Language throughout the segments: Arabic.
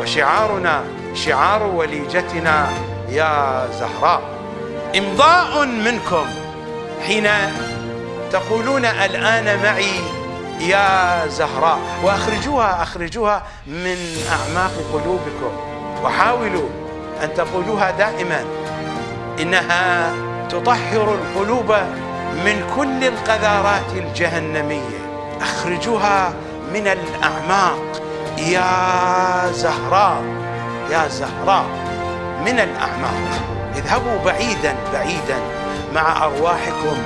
وشعارنا شعار وليجتنا يا زهراء امضاء منكم حين تقولون الآن معي يا زهراء وأخرجوها أخرجوها من أعماق قلوبكم وحاولوا أن تقولوها دائما إنها تطهر القلوب من كل القذارات الجهنمية أخرجوها من الأعماق يا زهراء يا زهراء من الأعماق اذهبوا بعيدا بعيدا مع أرواحكم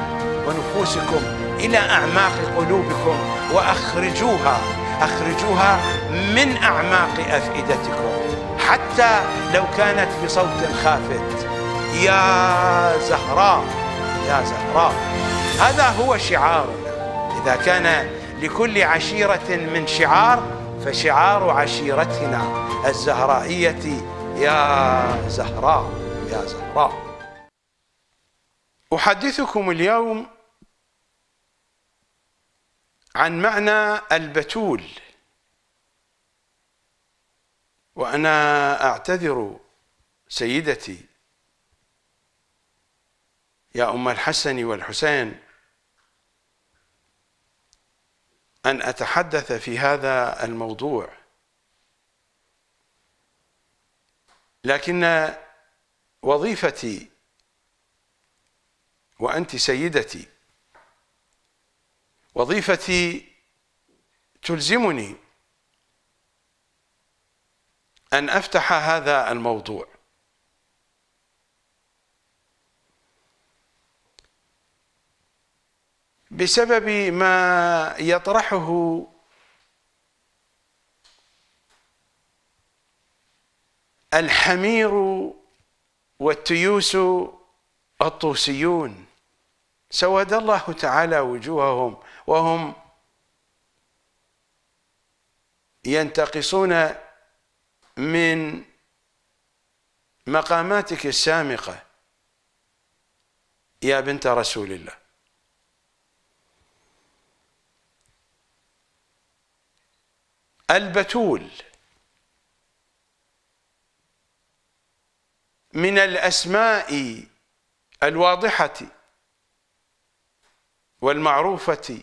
ونفوسكم إلى أعماق قلوبكم وأخرجوها أخرجوها من أعماق أفئدتكم حتى لو كانت بصوت خافت يا زهراء يا زهراء هذا هو شعارنا إذا كان لكل عشيرة من شعار فشعار عشيرتنا الزهرائية يا زهراء يا زهراء أحدثكم اليوم عن معنى البتول وأنا أعتذر سيدتي يا أم الحسن والحسين أن أتحدث في هذا الموضوع لكن وظيفتي وأنت سيدتي وظيفتي تلزمني أن أفتح هذا الموضوع بسبب ما يطرحه الحمير والتيوس الطوسيون سود الله تعالى وجوههم وهم ينتقصون من مقاماتك السامقة يا بنت رسول الله البتول من الأسماء الواضحة والمعروفة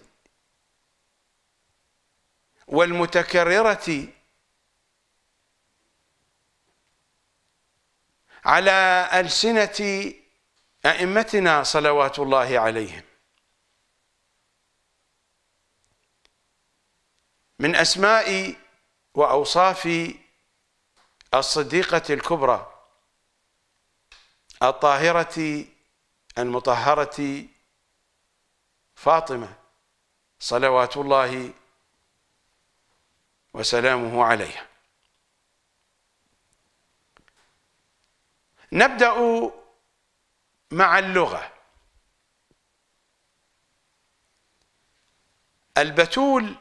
والمتكررة على ألسنة أئمتنا صلوات الله عليهم من أسماء وأوصاف الصديقة الكبرى الطاهرة المطهرة فاطمة صلوات الله وسلامه عليها نبدأ مع اللغة البتول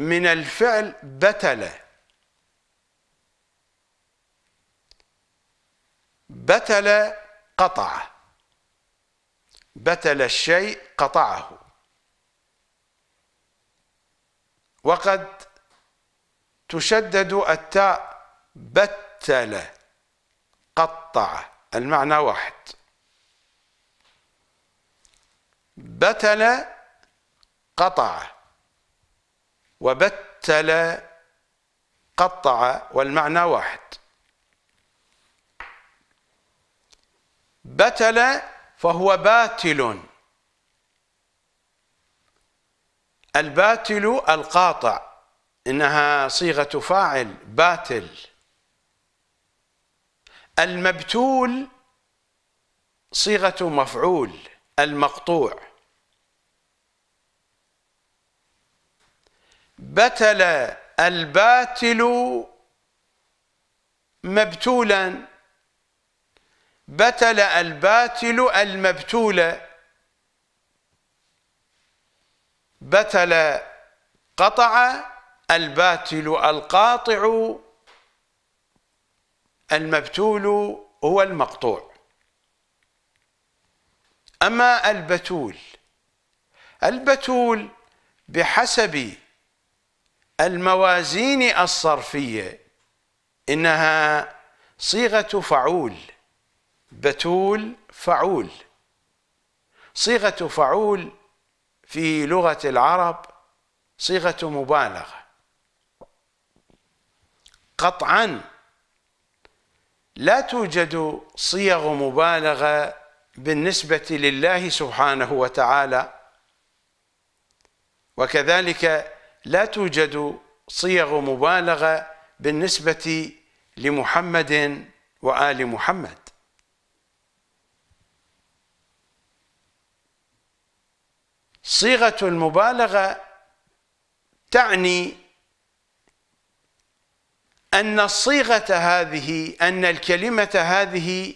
من الفعل بتل بتل قطع بتل الشيء قطعه وقد تشدد التاء بتل قطع المعنى واحد بتل قطع وبتل قطع والمعنى واحد بتل فهو باتل الباتل القاطع إنها صيغة فاعل باتل المبتول صيغة مفعول المقطوع بتل الباتل مبتولا بتل الباتل المبتول بتل قطع الباتل القاطع المبتول هو المقطوع أما البتول البتول بحسب الموازين الصرفية إنها صيغة فعول بتول فعول صيغة فعول في لغة العرب صيغة مبالغة قطعا لا توجد صيغ مبالغة بالنسبة لله سبحانه وتعالى وكذلك لا توجد صيغ مبالغه بالنسبه لمحمد وال محمد صيغه المبالغه تعني ان الصيغه هذه ان الكلمه هذه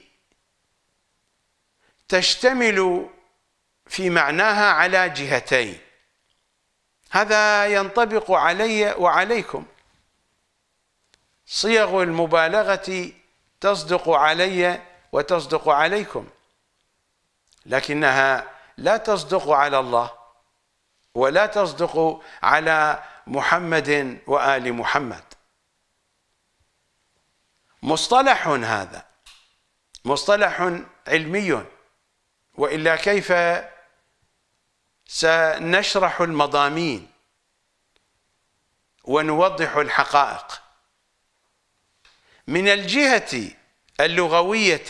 تشتمل في معناها على جهتين هذا ينطبق علي وعليكم صيغ المبالغة تصدق علي وتصدق عليكم لكنها لا تصدق على الله ولا تصدق على محمد وآل محمد مصطلح هذا مصطلح علمي وإلا كيف سنشرح المضامين ونوضح الحقائق من الجهة اللغوية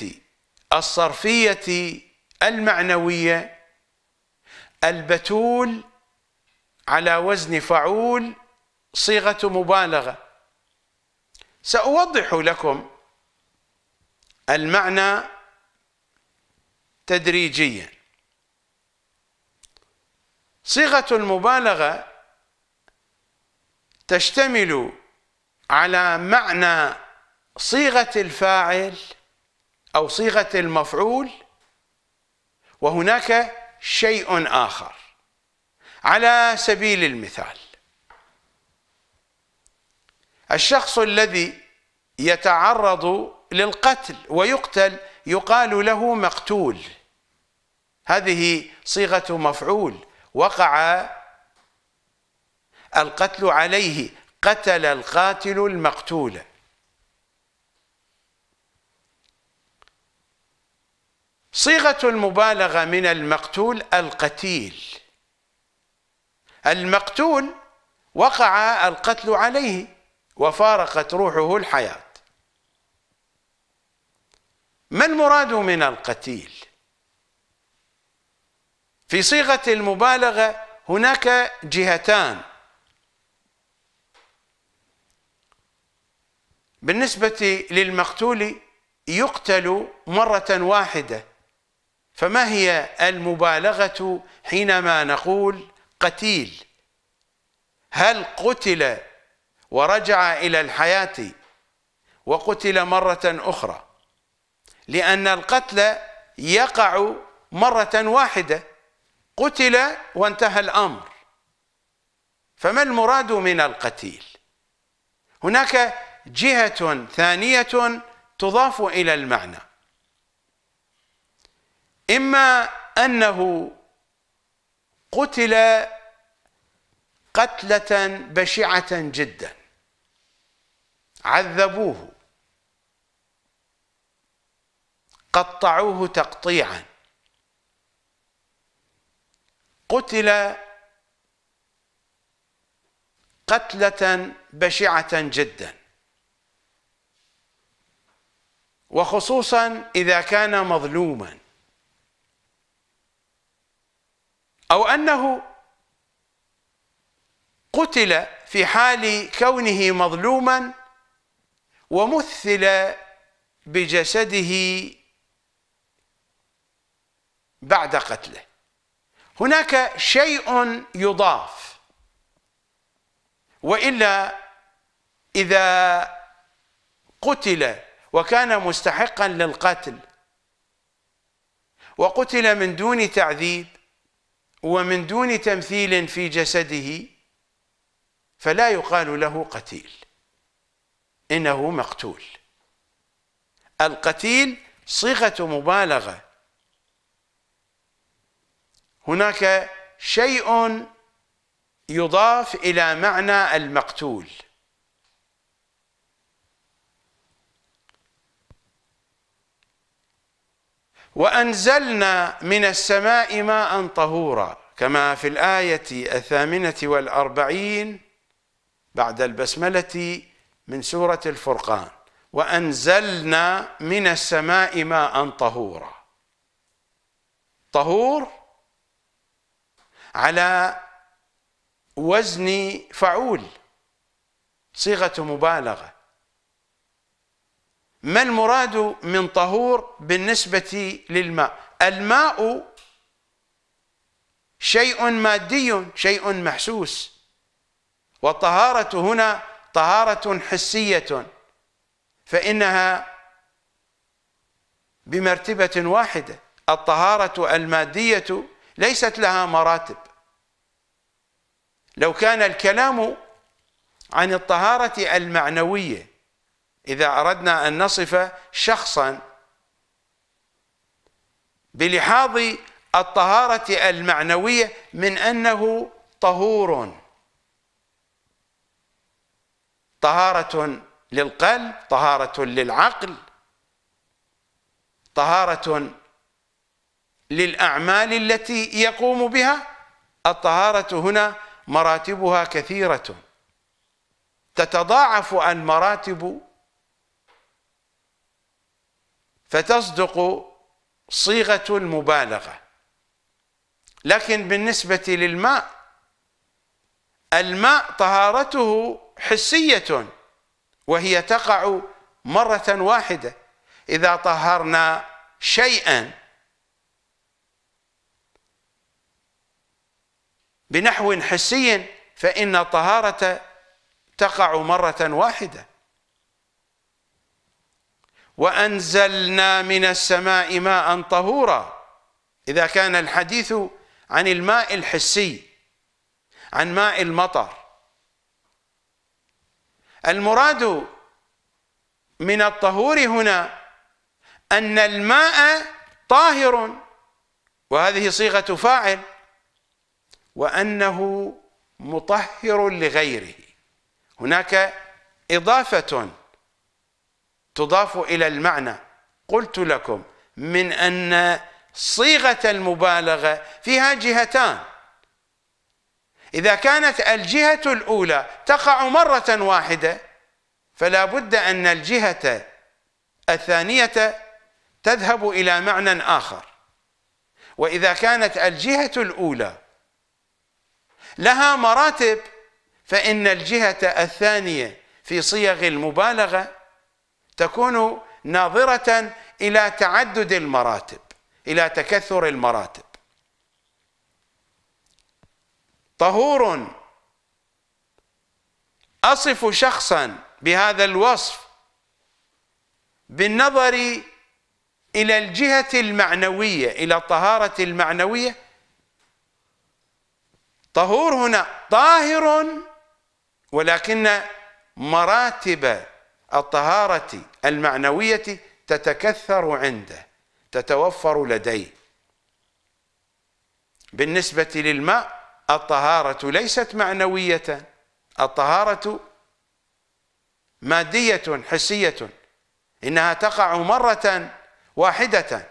الصرفية المعنوية البتول على وزن فعول صيغة مبالغة سأوضح لكم المعنى تدريجيا صيغة المبالغة تشتمل على معنى صيغة الفاعل أو صيغة المفعول وهناك شيء آخر على سبيل المثال الشخص الذي يتعرض للقتل ويقتل يقال له مقتول هذه صيغة مفعول وقع القتل عليه قتل القاتل المقتول صيغة المبالغة من المقتول القتيل المقتول وقع القتل عليه وفارقت روحه الحياة ما المراد من القتيل في صيغة المبالغة هناك جهتان بالنسبة للمقتول يقتل مرة واحدة فما هي المبالغة حينما نقول قتيل هل قتل ورجع إلى الحياة وقتل مرة أخرى لأن القتل يقع مرة واحدة قتل وانتهى الأمر فما المراد من القتيل هناك جهة ثانية تضاف إلى المعنى إما أنه قتل قتلة بشعة جدا عذبوه قطعوه تقطيعا قتل قتلة بشعة جدا وخصوصا إذا كان مظلوما أو أنه قتل في حال كونه مظلوما ومثل بجسده بعد قتله هناك شيء يضاف والا اذا قتل وكان مستحقا للقتل وقتل من دون تعذيب ومن دون تمثيل في جسده فلا يقال له قتيل انه مقتول القتيل صيغه مبالغه هناك شيء يضاف الى معنى المقتول وانزلنا من السماء ماء طهورا كما في الايه الثامنه والاربعين بعد البسمله من سوره الفرقان وانزلنا من السماء ماء طهورا طهور على وزن فعول صيغة مبالغة ما المراد من طهور بالنسبة للماء الماء شيء مادي شيء محسوس والطهارة هنا طهارة حسية فإنها بمرتبة واحدة الطهارة المادية ليست لها مراتب لو كان الكلام عن الطهارة المعنوية إذا أردنا أن نصف شخصا بلحاظ الطهارة المعنوية من أنه طهور طهارة للقلب طهارة للعقل طهارة للأعمال التي يقوم بها الطهارة هنا مراتبها كثيرة تتضاعف عن مراتب فتصدق صيغة المبالغة لكن بالنسبة للماء الماء طهارته حسية وهي تقع مرة واحدة إذا طهرنا شيئا بنحو حسي فإن الطهارة تقع مرة واحدة وأنزلنا من السماء ماء طهورا إذا كان الحديث عن الماء الحسي عن ماء المطر المراد من الطهور هنا أن الماء طاهر وهذه صيغة فاعل وانه مطهر لغيره هناك اضافه تضاف الى المعنى قلت لكم من ان صيغه المبالغه فيها جهتان اذا كانت الجهه الاولى تقع مره واحده فلا بد ان الجهه الثانيه تذهب الى معنى اخر واذا كانت الجهه الاولى لها مراتب فإن الجهة الثانية في صيغ المبالغة تكون ناظرة إلى تعدد المراتب إلى تكثر المراتب طهور أصف شخصا بهذا الوصف بالنظر إلى الجهة المعنوية إلى الطهارة المعنوية طهور هنا طاهر ولكن مراتب الطهارة المعنوية تتكثر عنده تتوفر لديه بالنسبة للماء الطهارة ليست معنوية الطهارة مادية حسية إنها تقع مرة واحدة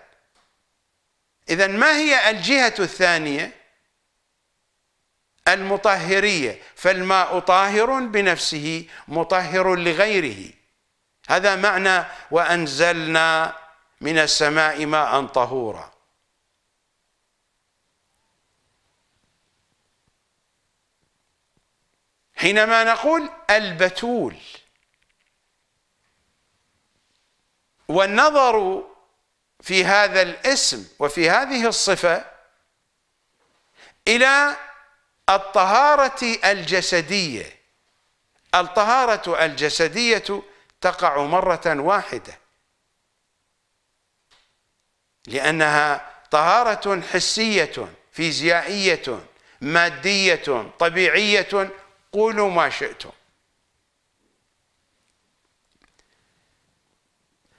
إذا ما هي الجهة الثانية؟ المطهرية فالماء طاهر بنفسه مطهر لغيره هذا معنى وأنزلنا من السماء ماء طهورا حينما نقول البتول والنظر في هذا الاسم وفي هذه الصفة إلى الطهارة الجسدية الطهارة الجسدية تقع مرة واحدة لأنها طهارة حسية فيزيائية مادية طبيعية قولوا ما شئتم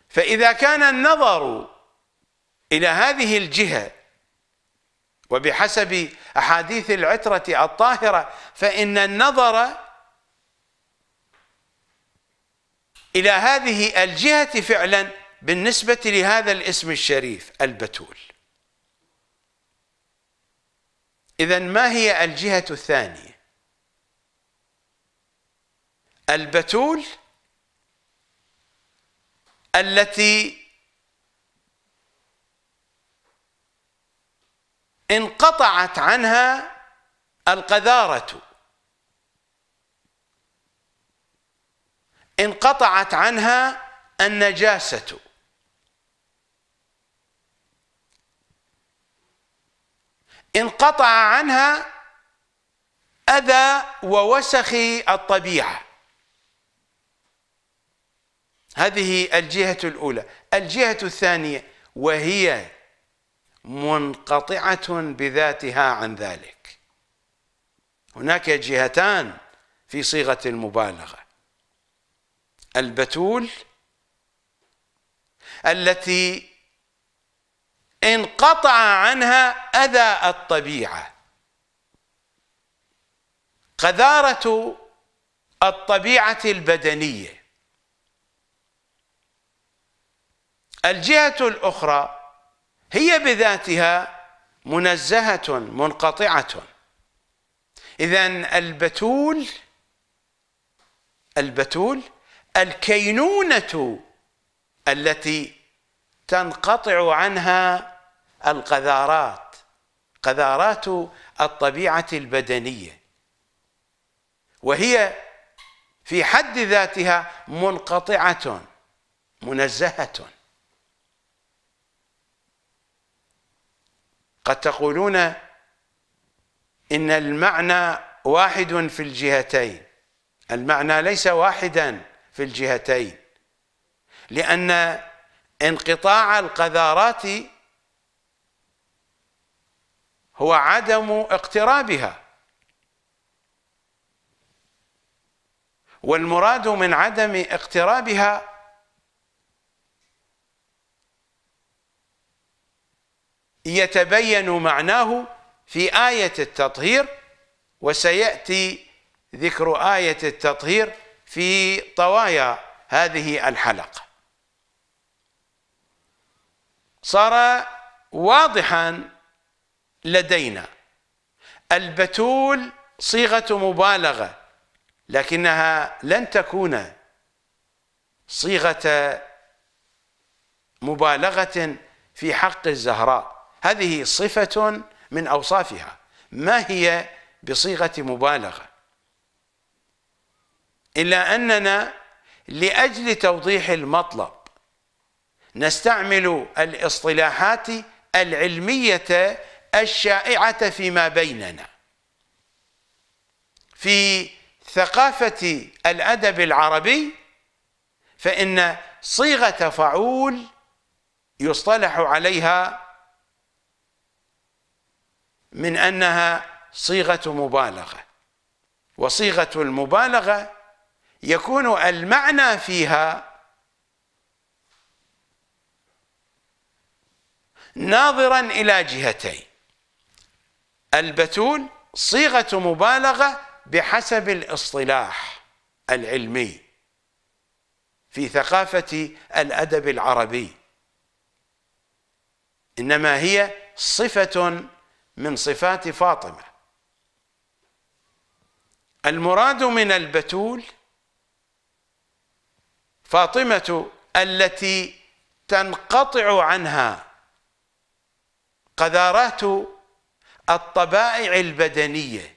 فإذا كان النظر إلى هذه الجهة وبحسب احاديث العتره الطاهره فان النظر الى هذه الجهه فعلا بالنسبه لهذا الاسم الشريف البتول اذا ما هي الجهه الثانيه البتول التي انقطعت عنها القذارة انقطعت عنها النجاسة انقطع عنها أذى ووسخ الطبيعة هذه الجهة الأولى الجهة الثانية وهي منقطعة بذاتها عن ذلك هناك جهتان في صيغة المبالغة البتول التي انقطع عنها أذى الطبيعة قذارة الطبيعة البدنية الجهة الأخرى هي بذاتها منزهة منقطعة إذا البتول البتول الكينونة التي تنقطع عنها القذارات قذارات الطبيعة البدنية وهي في حد ذاتها منقطعة منزهة قد تقولون إن المعنى واحد في الجهتين المعنى ليس واحدا في الجهتين لأن انقطاع القذارات هو عدم اقترابها والمراد من عدم اقترابها يتبين معناه في آية التطهير وسيأتي ذكر آية التطهير في طوايا هذه الحلقة صار واضحا لدينا البتول صيغة مبالغة لكنها لن تكون صيغة مبالغة في حق الزهراء هذه صفة من أوصافها ما هي بصيغة مبالغة إلا أننا لأجل توضيح المطلب نستعمل الاصطلاحات العلمية الشائعة فيما بيننا في ثقافة الأدب العربي فإن صيغة فعول يصطلح عليها من أنها صيغة مبالغة وصيغة المبالغة يكون المعنى فيها ناظرا إلى جهتين البتول صيغة مبالغة بحسب الاصطلاح العلمي في ثقافة الأدب العربي إنما هي صفة من صفات فاطمة المراد من البتول فاطمة التي تنقطع عنها قذارات الطبائع البدنية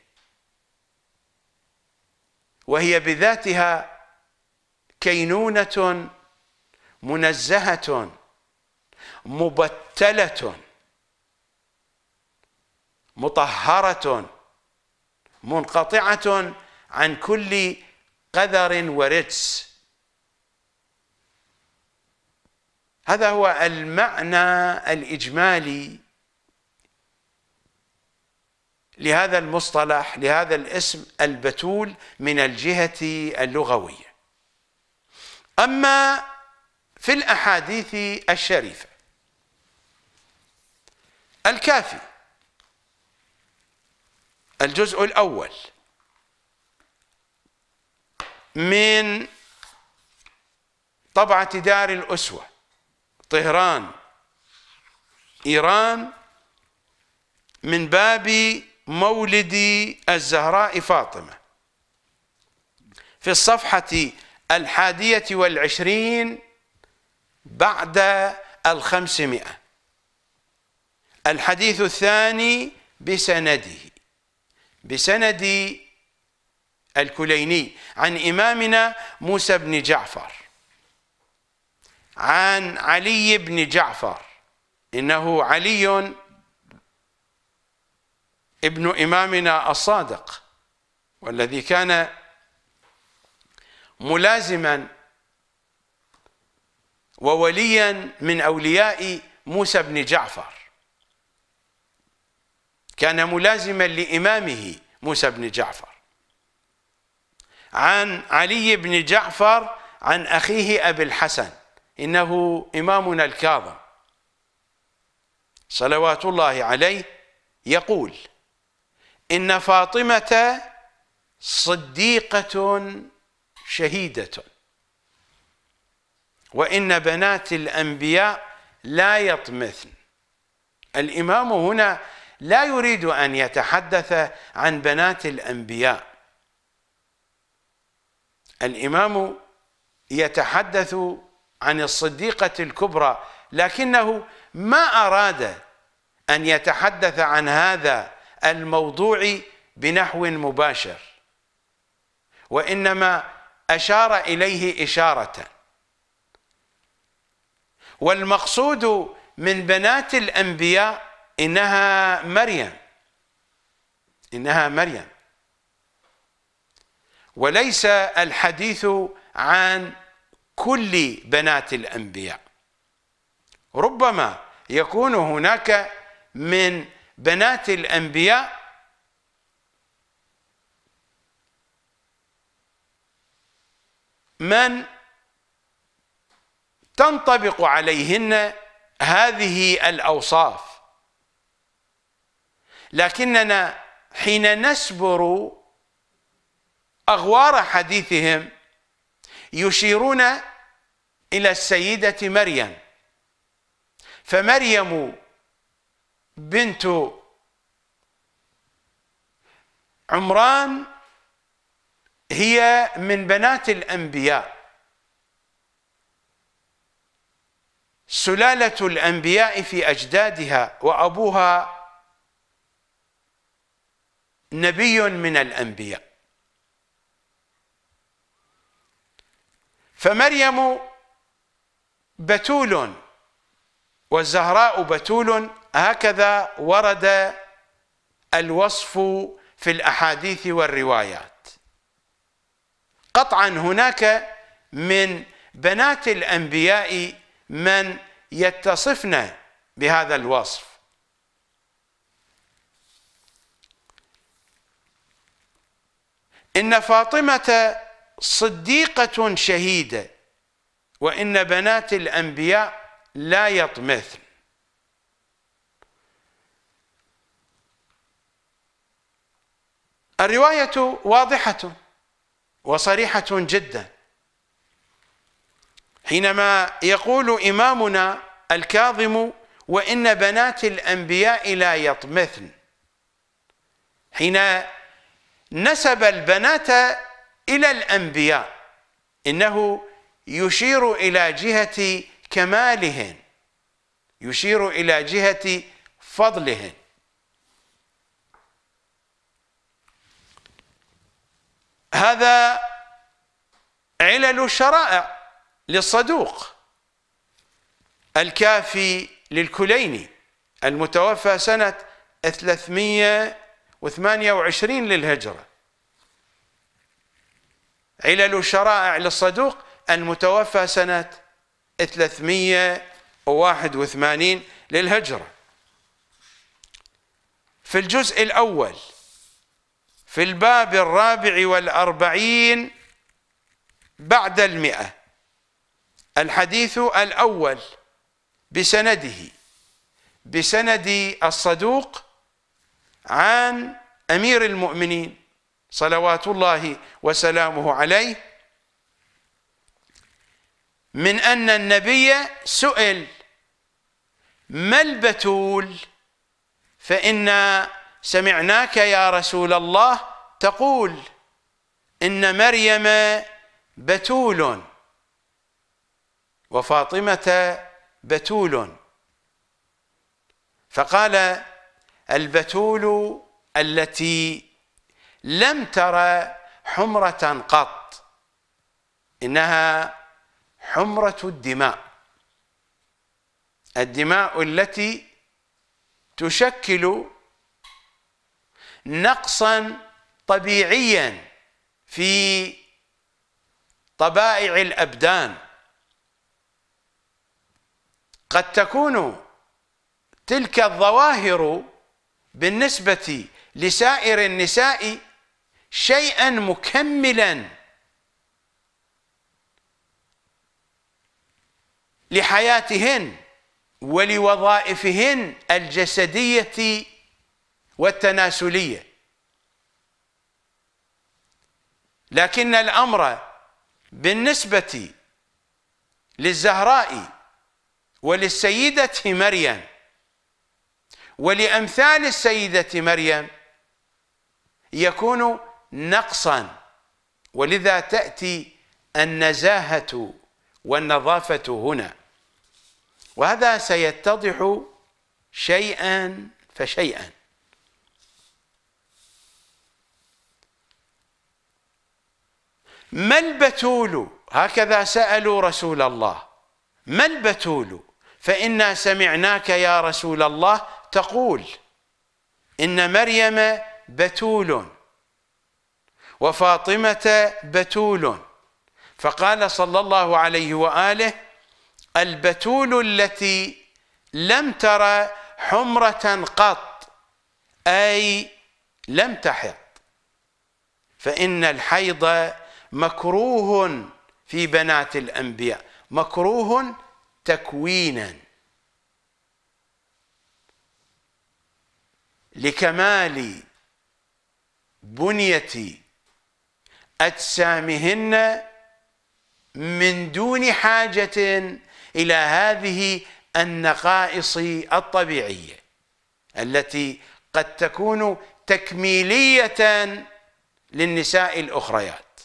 وهي بذاتها كينونة منزهة مبتلة مطهرة منقطعة عن كل قذر ورجس هذا هو المعنى الإجمالي لهذا المصطلح لهذا الاسم البتول من الجهة اللغوية أما في الأحاديث الشريفة الكافي الجزء الأول من طبعة دار الأسوة طهران إيران من باب مولد الزهراء فاطمة في الصفحة الحادية والعشرين بعد الخمسمائة الحديث الثاني بسنده بسند الكليني عن إمامنا موسى بن جعفر عن علي بن جعفر إنه علي ابن إمامنا الصادق والذي كان ملازما ووليا من أولياء موسى بن جعفر كان ملازما لإمامه موسى بن جعفر عن علي بن جعفر عن أخيه أبي الحسن إنه إمامنا الكاظم صلوات الله عليه يقول إن فاطمة صديقة شهيدة وإن بنات الأنبياء لا يطمثن الإمام هنا لا يريد أن يتحدث عن بنات الأنبياء الإمام يتحدث عن الصديقة الكبرى لكنه ما أراد أن يتحدث عن هذا الموضوع بنحو مباشر وإنما أشار إليه إشارة والمقصود من بنات الأنبياء إنها مريم إنها مريم وليس الحديث عن كل بنات الأنبياء ربما يكون هناك من بنات الأنبياء من تنطبق عليهن هذه الأوصاف لكننا حين نسبر اغوار حديثهم يشيرون الى السيده مريم فمريم بنت عمران هي من بنات الانبياء سلاله الانبياء في اجدادها وابوها نبي من الأنبياء فمريم بتول والزهراء بتول هكذا ورد الوصف في الأحاديث والروايات قطعا هناك من بنات الأنبياء من يتصفن بهذا الوصف إن فاطمة صديقة شهيدة وإن بنات الأنبياء لا يطمثن الرواية واضحة وصريحة جدا حينما يقول إمامنا الكاظم وإن بنات الأنبياء لا يطمثن حين نسب البنات إلى الأنبياء إنه يشير إلى جهة كمالهن يشير إلى جهة فضلهن هذا علل الشرائع للصدوق الكافي للكليني المتوفى سنة 300 وثمانية وعشرين للهجرة علل شرائع للصدوق المتوفى سنة 381 للهجرة في الجزء الأول في الباب الرابع والأربعين بعد المئة الحديث الأول بسنده بسند الصدوق عن أمير المؤمنين صلوات الله وسلامه عليه من أن النبي سئل ما البتول فإنا سمعناك يا رسول الله تقول إن مريم بتول وفاطمة بتول فقال البتول التي لم ترى حمرة قط إنها حمرة الدماء الدماء التي تشكل نقصا طبيعيا في طبائع الأبدان قد تكون تلك الظواهر بالنسبة لسائر النساء شيئا مكملا لحياتهن ولوظائفهن الجسدية والتناسلية لكن الأمر بالنسبة للزهراء وللسيدة مريم ولأمثال السيدة مريم يكون نقصا ولذا تأتي النزاهة والنظافة هنا وهذا سيتضح شيئا فشيئا ما البتول هكذا سألوا رسول الله ما البتول فإنا سمعناك يا رسول الله تقول إن مريم بتول وفاطمة بتول فقال صلى الله عليه وآله البتول التي لم ترى حمرة قط أي لم تحط فإن الحيض مكروه في بنات الأنبياء مكروه تكوينا لكمال بنية أجسامهن من دون حاجة إلى هذه النقائص الطبيعية التي قد تكون تكميلية للنساء الأخريات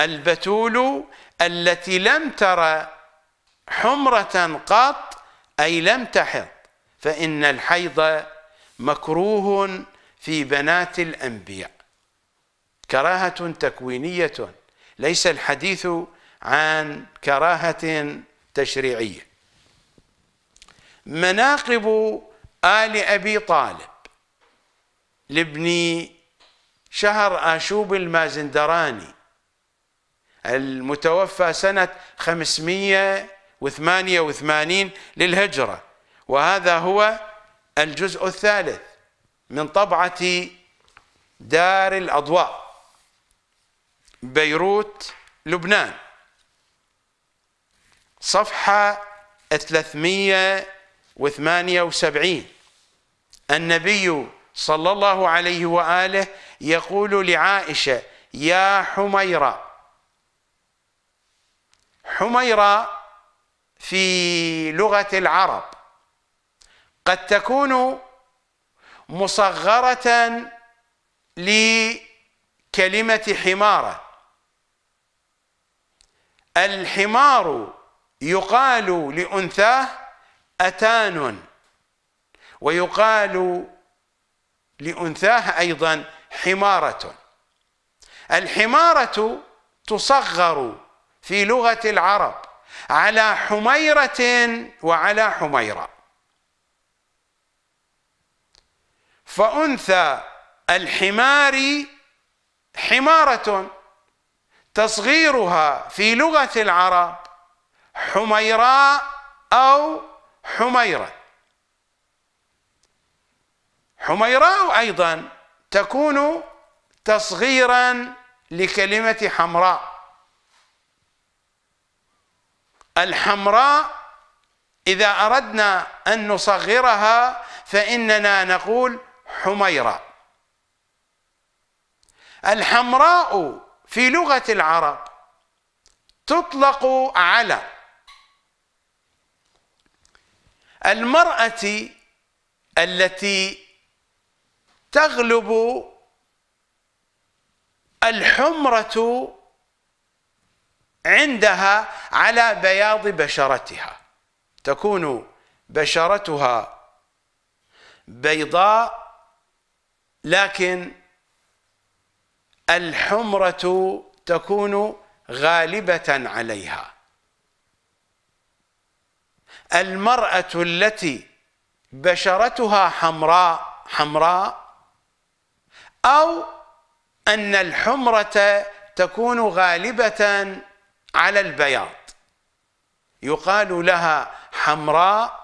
البتول التي لم ترى حمرة قط أي لم تحط فإن الحيض مكروه في بنات الأنبياء كراهة تكوينية ليس الحديث عن كراهة تشريعية مناقب آل أبي طالب لابن شهر آشوب المازندراني المتوفى سنة 588 للهجرة وهذا هو الجزء الثالث من طبعة دار الأضواء بيروت لبنان صفحة 378 النبي صلى الله عليه وآله يقول لعائشة يا حميرة حميرة في لغة العرب قد تكون مصغرة لكلمة حمارة الحمار يقال لأنثاه أتان ويقال لأنثاه أيضا حمارة الحمارة تصغر في لغة العرب على حميرة وعلى حميرة فأنثى الحمار حمارة تصغيرها في لغة العرب حميراء أو حميرة حميراء أيضا تكون تصغيرا لكلمة حمراء الحمراء إذا أردنا أن نصغرها فإننا نقول حميراء الحمراء في لغة العرب تطلق على المرأة التي تغلب الحمرة عندها على بياض بشرتها تكون بشرتها بيضاء لكن الحمرة تكون غالبة عليها المرأة التي بشرتها حمراء حمراء أو أن الحمرة تكون غالبة على البياض يقال لها حمراء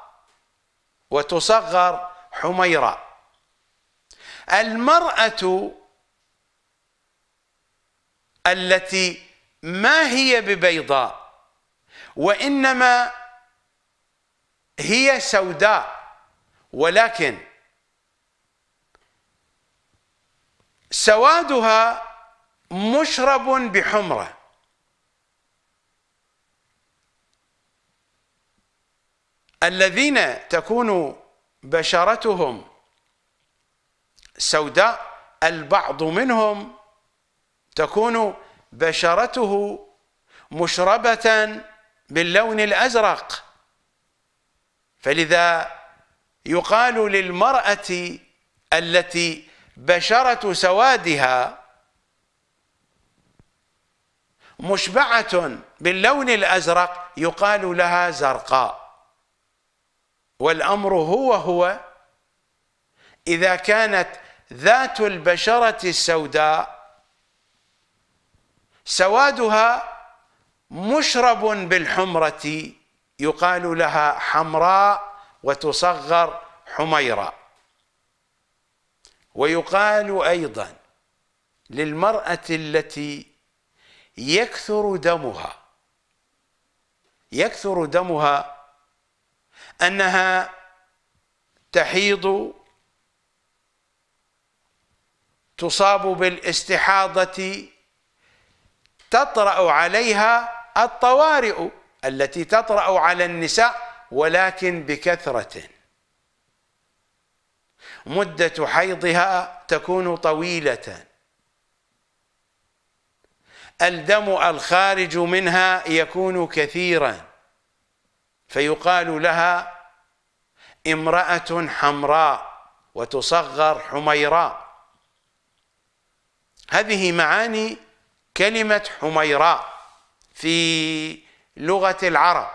وتصغر حميراء المرأة التي ما هي ببيضاء وإنما هي سوداء ولكن سوادها مشرب بحمره الذين تكون بشرتهم سوداء البعض منهم تكون بشرته مشربة باللون الأزرق فلذا يقال للمرأة التي بشرة سوادها مشبعة باللون الأزرق يقال لها زرقاء والأمر هو هو إذا كانت ذات البشرة السوداء سوادها مشرب بالحمرة يقال لها حمراء وتصغر حميرة ويقال أيضا للمرأة التي يكثر دمها يكثر دمها أنها تحيض تصاب بالاستحاضة تطرأ عليها الطوارئ التي تطرأ على النساء ولكن بكثرة مدة حيضها تكون طويلة الدم الخارج منها يكون كثيرا فيقال لها امرأة حمراء وتصغر حميراء هذه معاني كلمة حميراء في لغة العرب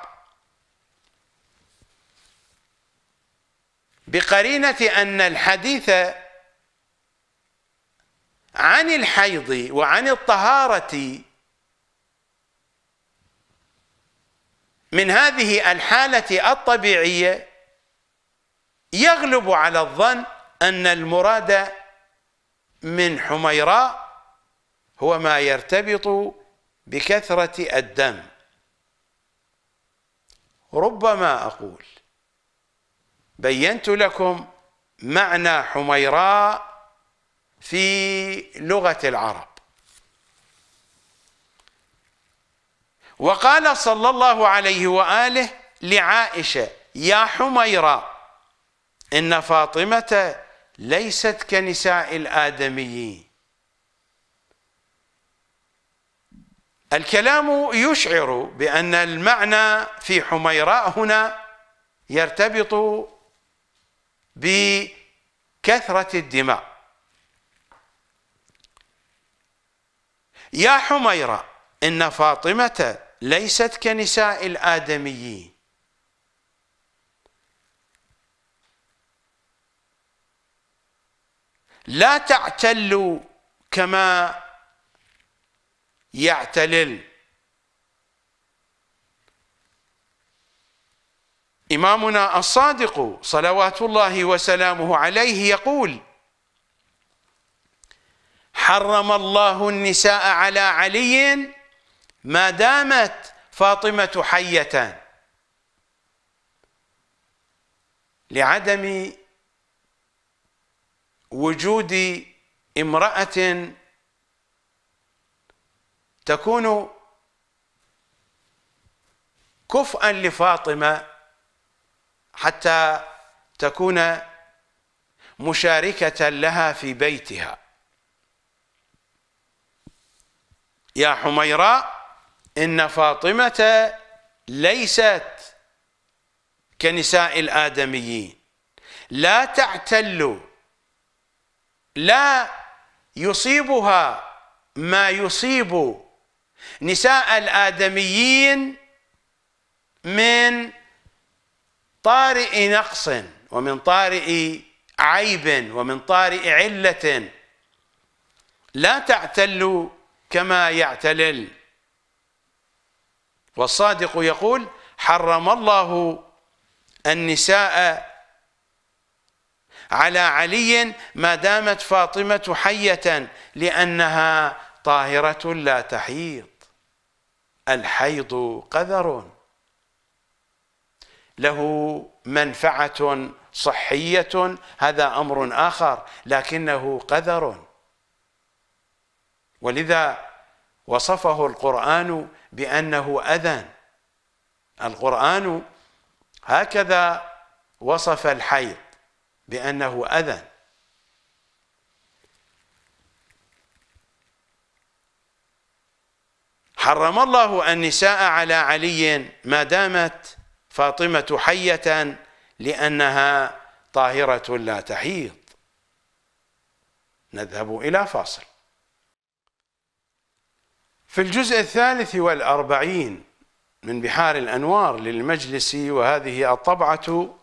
بقرينة أن الحديث عن الحيض وعن الطهارة من هذه الحالة الطبيعية يغلب على الظن أن المراد من حميراء هو ما يرتبط بكثرة الدم ربما أقول بينت لكم معنى حميراء في لغة العرب وقال صلى الله عليه وآله لعائشة يا حميراء إن فاطمة ليست كنساء الآدميين الكلام يشعر بأن المعنى في حميراء هنا يرتبط بكثرة الدماء يا حميراء إن فاطمة ليست كنساء الآدميين لا تعتل كما يعتلل إمامنا الصادق صلوات الله وسلامه عليه يقول حرم الله النساء على علي ما دامت فاطمة حية لعدم وجود امرأة تكون كفءا لفاطمه حتى تكون مشاركه لها في بيتها يا حميراء ان فاطمه ليست كنساء الادميين لا تعتل لا يصيبها ما يصيب نساء الآدميين من طارئ نقص ومن طارئ عيب ومن طارئ علة لا تعتل كما يعتلل والصادق يقول حرم الله النساء على علي ما دامت فاطمة حية لأنها طاهرة لا تحيض الحيض قذر له منفعة صحية هذا أمر آخر لكنه قذر ولذا وصفه القرآن بأنه أذى القرآن هكذا وصف الحيض بأنه أذى حرم الله النساء على علي ما دامت فاطمة حية لأنها طاهرة لا تحيض نذهب إلى فاصل في الجزء الثالث والأربعين من بحار الأنوار للمجلس وهذه الطبعة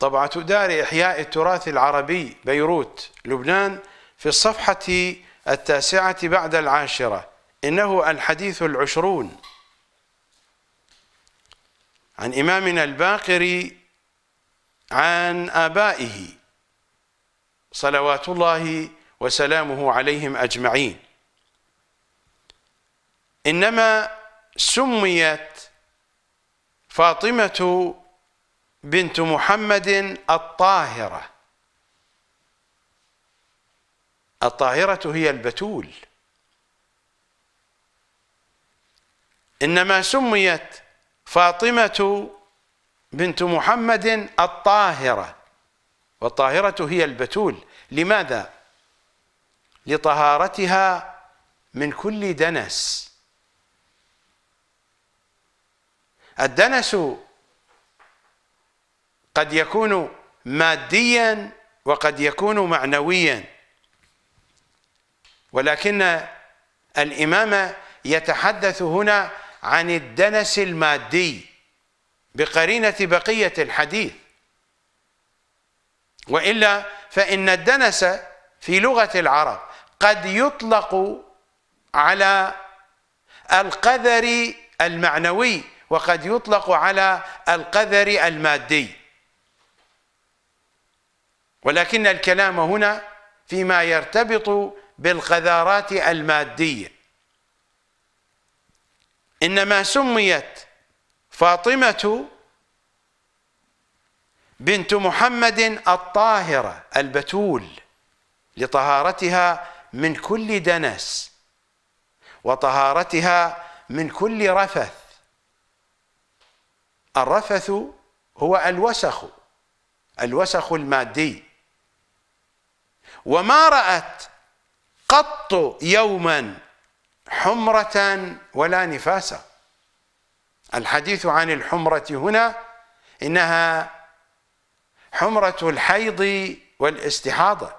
طبعة دار إحياء التراث العربي بيروت لبنان في الصفحة التاسعة بعد العاشرة إنه الحديث العشرون عن إمامنا الباقر عن آبائه صلوات الله وسلامه عليهم أجمعين إنما سميت فاطمة بنت محمد الطاهرة الطاهرة هي البتول إنما سميت فاطمة بنت محمد الطاهرة والطاهرة هي البتول لماذا؟ لطهارتها من كل دنس الدنس قد يكون ماديا وقد يكون معنويا ولكن الإمام يتحدث هنا عن الدنس المادي بقرينة بقية الحديث وإلا فإن الدنس في لغة العرب قد يطلق على القذر المعنوي وقد يطلق على القذر المادي ولكن الكلام هنا فيما يرتبط بالقذارات الماديه إنما سميت فاطمة بنت محمد الطاهرة البتول لطهارتها من كل دنس وطهارتها من كل رفث الرفث هو الوسخ الوسخ المادي وما رأت قط يوما حمرة ولا نفاسة الحديث عن الحمرة هنا إنها حمرة الحيض والاستحاضة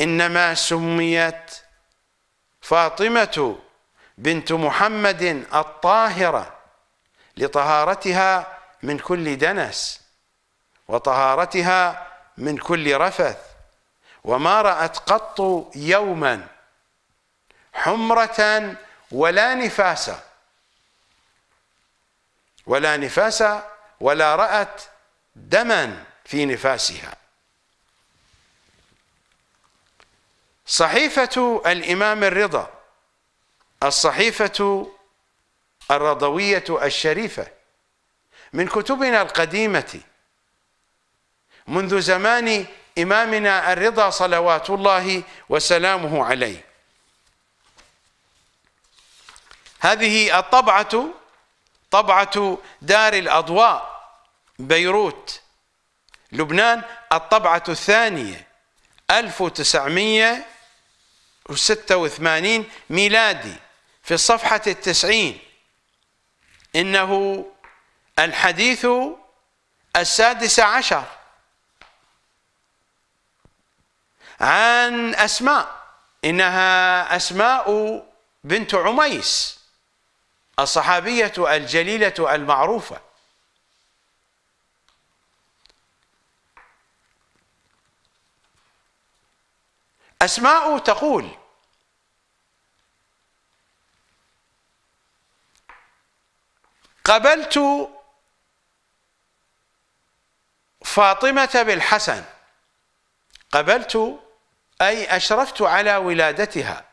إنما سميت فاطمة بنت محمد الطاهرة لطهارتها من كل دنس وطهارتها من كل رفث وما رأت قط يوما حمرة ولا نفاسة ولا نفاسة ولا رأت دما في نفاسها صحيفة الإمام الرضا الصحيفة الرضوية الشريفة من كتبنا القديمة منذ زمان إمامنا الرضا صلوات الله وسلامه عليه هذه الطبعة طبعة دار الأضواء بيروت لبنان الطبعة الثانية 1986 ميلادي في الصفحة التسعين إنه الحديث السادس عشر عن أسماء إنها أسماء بنت عميس الصحابية الجليلة المعروفة أسماء تقول قبلت فاطمة بالحسن قبلت أي أشرفت على ولادتها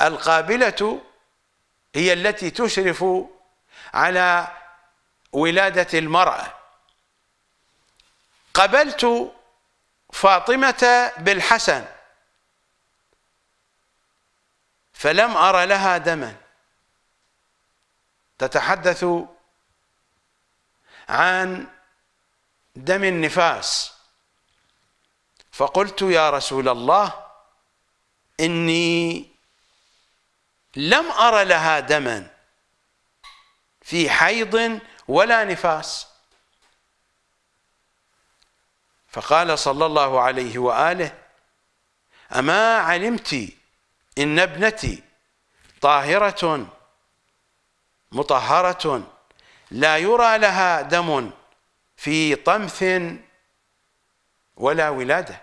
القابلة هي التي تشرف على ولادة المرأة قبلت فاطمة بالحسن فلم أر لها دما تتحدث عن دم النفاس فقلت يا رسول الله إني لم أرى لها دما في حيض ولا نفاس فقال صلى الله عليه وآله أما علمت إن ابنتي طاهرة مطهرة لا يرى لها دم في طمث ولا ولاده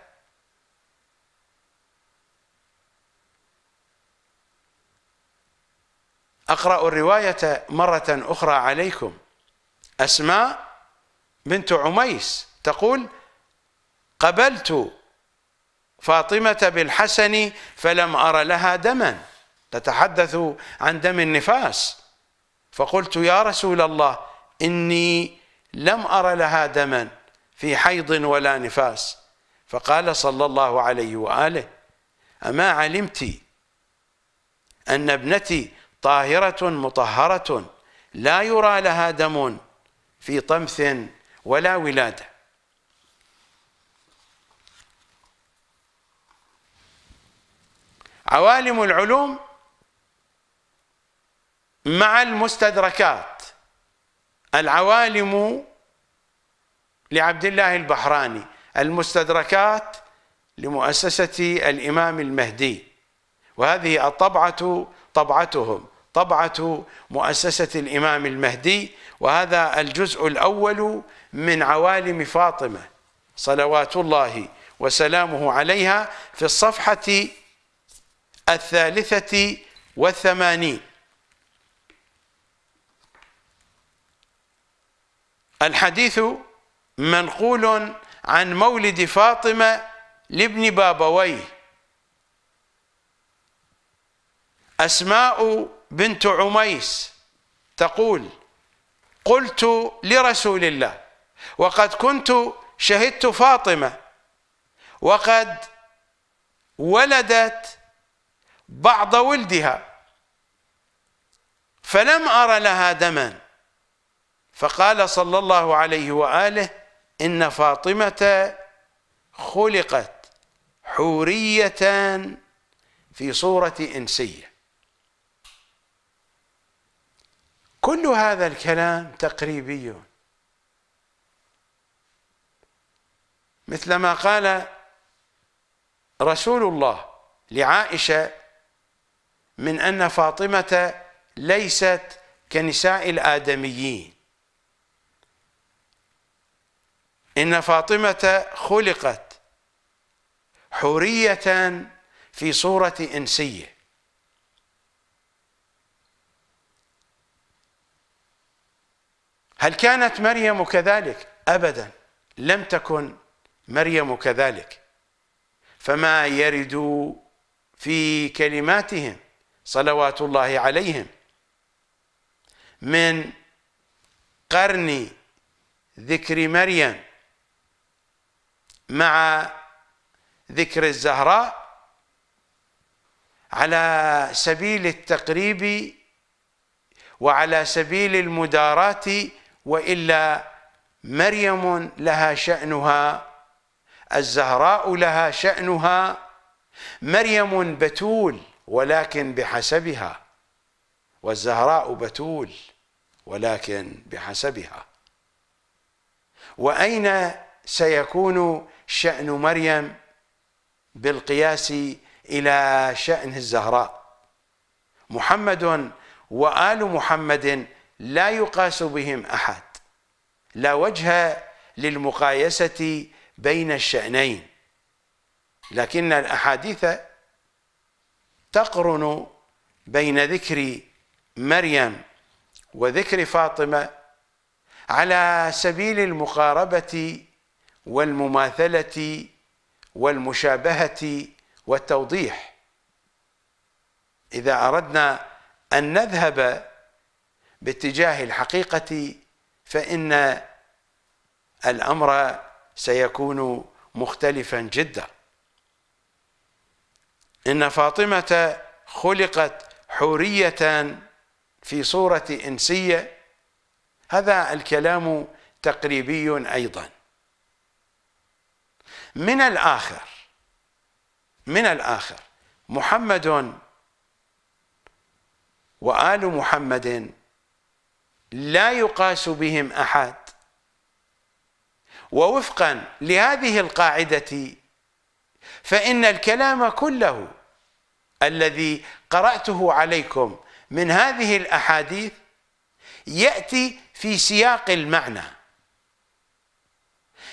اقرا الروايه مره اخرى عليكم اسماء بنت عميس تقول قبلت فاطمه بالحسن فلم ار لها دما تتحدث عن دم النفاس فقلت يا رسول الله اني لم ار لها دما في حيض ولا نفاس فقال صلى الله عليه واله اما علمت ان ابنتي طاهره مطهره لا يرى لها دم في طمث ولا ولاده عوالم العلوم مع المستدركات العوالم لعبد الله البحراني المستدركات لمؤسسة الإمام المهدي وهذه الطبعة طبعتهم طبعة مؤسسة الإمام المهدي وهذا الجزء الأول من عوالم فاطمة صلوات الله وسلامه عليها في الصفحة الثالثة والثمانين الحديث منقول عن مولد فاطمة لابن بابويه أسماء بنت عميس تقول قلت لرسول الله وقد كنت شهدت فاطمة وقد ولدت بعض ولدها فلم أر لها دما فقال صلى الله عليه وآله إن فاطمة خلقت حورية في صورة إنسية كل هذا الكلام تقريبي مثل ما قال رسول الله لعائشة من أن فاطمة ليست كنساء الآدميين إن فاطمة خلقت حورية في صورة إنسية هل كانت مريم كذلك؟ أبدا لم تكن مريم كذلك فما يرد في كلماتهم صلوات الله عليهم من قرن ذكر مريم مع ذكر الزهراء على سبيل التقريب وعلى سبيل المداراة وإلا مريم لها شأنها الزهراء لها شأنها مريم بتول ولكن بحسبها والزهراء بتول ولكن بحسبها وأين سيكون شأن مريم بالقياس إلى شأن الزهراء محمد وآل محمد لا يقاس بهم أحد لا وجه للمقايسة بين الشأنين لكن الأحاديث تقرن بين ذكر مريم وذكر فاطمة على سبيل المقاربة والمماثله والمشابهه والتوضيح اذا اردنا ان نذهب باتجاه الحقيقه فان الامر سيكون مختلفا جدا ان فاطمه خلقت حوريه في صوره انسيه هذا الكلام تقريبي ايضا من الآخر من الآخر محمد وآل محمد لا يقاس بهم أحد ووفقا لهذه القاعدة فإن الكلام كله الذي قرأته عليكم من هذه الأحاديث يأتي في سياق المعنى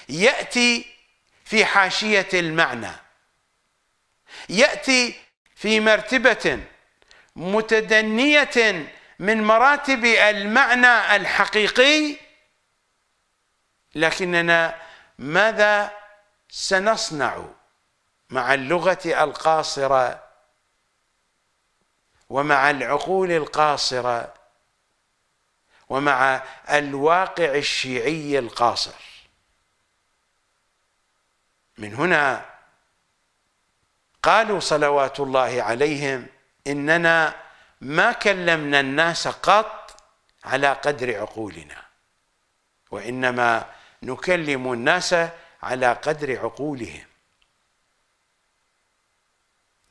يأتي في حاشية المعنى يأتي في مرتبة متدنية من مراتب المعنى الحقيقي لكننا ماذا سنصنع مع اللغة القاصرة ومع العقول القاصرة ومع الواقع الشيعي القاصر من هنا قالوا صلوات الله عليهم إننا ما كلمنا الناس قط على قدر عقولنا وإنما نكلم الناس على قدر عقولهم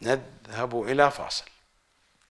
نذهب إلى فاصل